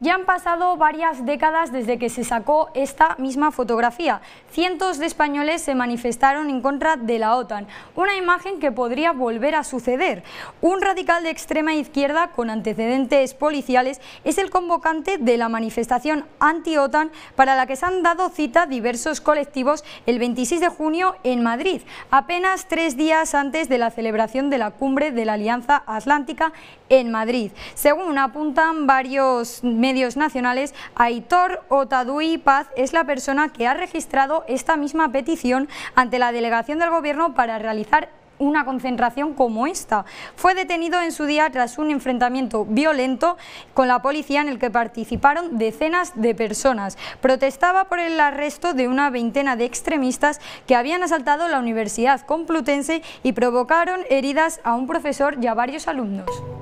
Ya han pasado varias décadas desde que se sacó esta misma fotografía. Cientos de españoles se manifestaron en contra de la OTAN, una imagen que podría volver a suceder. Un radical de extrema izquierda con antecedentes policiales es el convocante de la manifestación anti-OTAN para la que se han dado cita diversos colectivos el 26 de junio en Madrid, apenas tres días antes de la celebración de la cumbre de la Alianza Atlántica en Madrid. Según apuntan varios medios medios nacionales, Aitor Otadui Paz es la persona que ha registrado esta misma petición ante la delegación del Gobierno para realizar una concentración como esta. Fue detenido en su día tras un enfrentamiento violento con la policía en el que participaron decenas de personas. Protestaba por el arresto de una veintena de extremistas que habían asaltado la Universidad Complutense y provocaron heridas a un profesor y a varios alumnos.